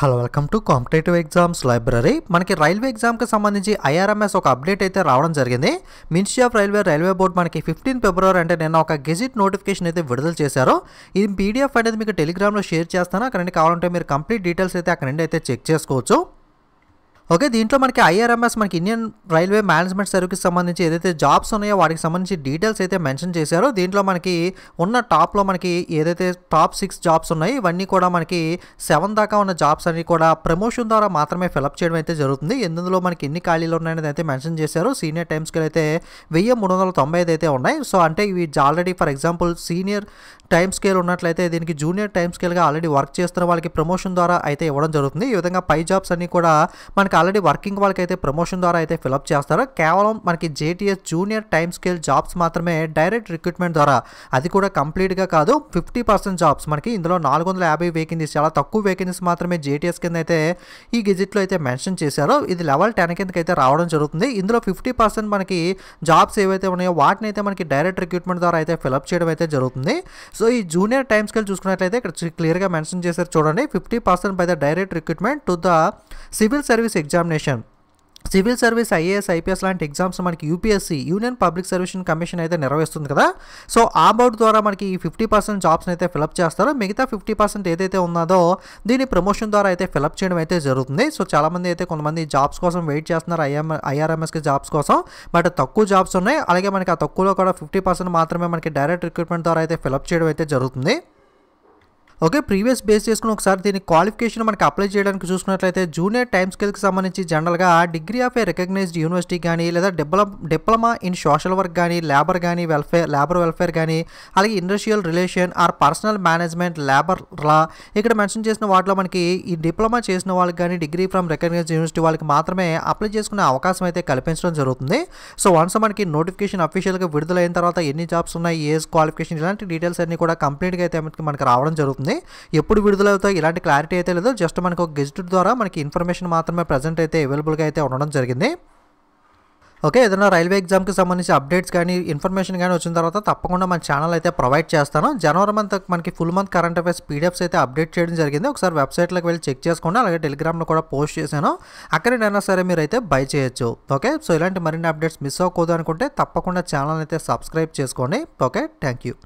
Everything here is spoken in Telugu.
hello welcome to competitive exams library మనకి రైల్వే ఎగ్జామ్కి సంబంధించి ఐఆర్ఎంఎస్ ఒక అప్డేట్ అయితే రావడం జరిగింది ministry of railway railway board మనకి ఫిఫ్టీన్ ఫిబ్రవరి అంటే నిన్న ఒక గెజిట్ నోటిఫికేషన్ అయితే విడుదల చేశారు ఇది పీడిఎఫ్ అనేది మీకు టెలిగ్రామ్లో షేర్ చేస్తాను అక్కడ నుండి కావాలంటే మీరు కంప్లీట్ డీటెయిల్స్ అయితే అక్కడ నుండి అయితే చెక్ చేసుకోవచ్చు ఓకే దీంట్లో మనకి ఐఆర్ఎంఎస్ మనకి ఇండియన్ రైల్వే మేనేజ్మెంట్ సర్వీస్కి సంబంధించి ఏదైతే జాబ్స్ ఉన్నాయో వాటికి సంబంధించి డీటెయిల్స్ అయితే మెన్షన్ చేశారో దీంట్లో మనకి ఉన్న టాప్లో మనకి ఏదైతే టాప్ సిక్స్ జాబ్స్ ఉన్నాయి ఇవన్నీ కూడా మనకి సెవెన్ దాకా ఉన్న జాబ్స్ అన్ని కూడా ప్రమోషన్ ద్వారా మాత్రమే ఫిలప్ చేయడం అయితే జరుగుతుంది ఎందులో మనకి ఎన్ని ఖాళీలు ఉన్నాయనేది అయితే మెన్షన్ చేశారు సీనియర్ టైమ్స్కి అయితే వెయ్యి మూడు వందల తొంభై ఐదు అయితే ఉన్నాయి సో అంటే ఇవి already for example senior time scale ఉన్నట్లయితే దీనికి జూనియర్ టైమ్ స్కేల్గా ఆల్రెడీ వర్క్ చేస్తున్న వాళ్ళకి ప్రమోషన్ ద్వారా అయితే ఇవ్వడం జరుగుతుంది ఈ విధంగా పై జాబ్స్ అన్నీ కూడా మనకి ఆల్రెడీ వర్కింగ్ వాళ్ళకైతే ప్రమోషన్ ద్వారా అయితే ఫిలప్ చేస్తారు కేవలం మనకి JTS junior time scale jobs మాత్రమే డైరెక్ట్ రిక్రూట్మెంట్ ద్వారా అది కూడా కంప్లీట్గా కాదు ఫిఫ్టీ పర్సెంట్ జాబ్స్ మనకి ఇందులో నాలుగు వందల యాభై వేకెన్సీస్ చాలా తక్కువ వేకెన్సీస్ మాత్రమే జేటీఎస్ కింద అయితే ఈ గెజిట్లో అయితే మెన్షన్ చేశారు ఇది లెవెల్ టెన్ అయితే రావడం జరుగుతుంది ఇందులో ఫిఫ్టీ పర్సెంట్ మనకి జాబ్స్ ఏవైతే ఉన్నాయో వాటిని అయితే మనకి డైరెక్ట్ రిక్రూట్మెంట్ ద్వారా అయితే ఫిలప్ చేయడం అయితే జరుగుతుంది సో ఈ జూనియర్ టైమ్ స్కేల్ చూసుకున్నట్లయితే ఇక్కడ క్లియర్గా మెన్షన్ చేశారు చూడండి fifty percent by the direct recruitment to the civil service examination civil service IAS IPS లాంటి ఎగ్జామ్స్ మనకి UPSC union public service commission అయితే నిర్వహిస్తుంది కదా సో ఆ బోర్డు ద్వారా మనకి ఈ ఫిఫ్టీ పర్సెంట్ జాబ్స్ని అయితే ఫిలప్ చేస్తారో మిగతా ఫిఫ్టీ పర్సెంట్ ఏదైతే ఉన్నదో దీని ప్రమోషన్ ద్వారా అయితే ఫిలప్ చేయడం అయితే జరుగుతుంది సో చాలామంది అయితే కొంతమంది జాబ్స్ కోసం వెయిట్ చేస్తున్నారు ఐఎం ఐఆర్ఎంఎస్కి జాబ్స్ కోసం బట్ తక్కువ జాబ్స్ ఉన్నాయి అలాగే మనకి ఆ తక్కువలో కూడా ఫిఫ్టీ పర్సెంట్ మాత్రమే మనకి డైరెక్ట్ రిక్రూట్మెంట్ ద్వారా అయితే ఫిలప్ చేయడం అయితే జరుగుతుంది ఓకే ప్రీవియస్ బేస్ చేసుకుని ఒకసారి దీని క్వాలిఫికేషన్ మనకి అప్లై చేయడానికి చూసుకున్నట్లయితే జూనియర్ టైమ్ స్కేల్కి సంబంధించి జనరల్గా degree of a recognized university కానీ లేదా డిప్లొమా ఇన్ సోషల్ వర్క్ కానీ లేబర్ కానీ వెల్ఫేర్ లేబర్ వెల్ఫేర్ కానీ అలాగే industrial relation or personnel management labour law ఇక్కడ మెన్షన్ చేసిన వాటిలో మనకి ఈ డిప్లొమా చేసిన వాళ్ళకి కానీ డిగ్రీ ఫ్రమ్ రికగ్నైజ్డ్ యూనివర్సిటీ వాళ్ళకి మాత్రమే అప్లై చేసుకునే అవకాశం అయితే కల్పించడం జరుగుతుంది సో వన్స్ మనకి నోటిఫికేషన్ అఫీషియల్గా విడుదలైన తర్వాత ఎన్ని జాబ్స్ ఉన్నాయి ఏజ్ క్వాలిఫికేషన్ ఇలాంటి డీటెయిల్స్ అన్ని కూడా కంప్లీట్గా అయితే మనకి రావడం జరుగుతుంది ఉంటుంది ఎప్పుడు విడుదలవుతాయి ఇలాంటి క్లారిటీ అయితే లేదు జస్ట్ మనకు ఒక గెజిట్ ద్వారా మనకి ఇన్ఫర్మేషన్ మాత్రమే ప్రజెంట్ అయితే అవైలబుల్గా అయితే ఉండడం జరిగింది ఓకే ఏదైనా రైల్వే ఎగ్జామ్కి సంబంధించి అప్డేట్స్ కానీ ఇన్ఫర్మేషన్ కానీ వచ్చిన తర్వాత తప్పకుండా మన ఛానల్ అయితే ప్రొవైడ్ చేస్తాను జనవరి మంత్ మనకి full month current affairs PDFs అయితే అప్డేట్ చేయడం జరిగింది ఒకసారి వెబ్సైట్లోకి వెళ్ళి చెక్ చేసుకోండి అలాగే టెలిగ్రామ్లో కూడా పోస్ట్ చేశాను అక్కడైనా సరే మీరు అయితే బై చేయొచ్చు ఓకే సో ఇలాంటి మరిన్ని అప్డేట్స్ మిస్ అవ్వకూడదు అనుకుంటే తప్పకుండా ఛానల్ అయితే సబ్స్క్రైబ్ చేసుకోండి ఓకే థ్యాంక్ యూ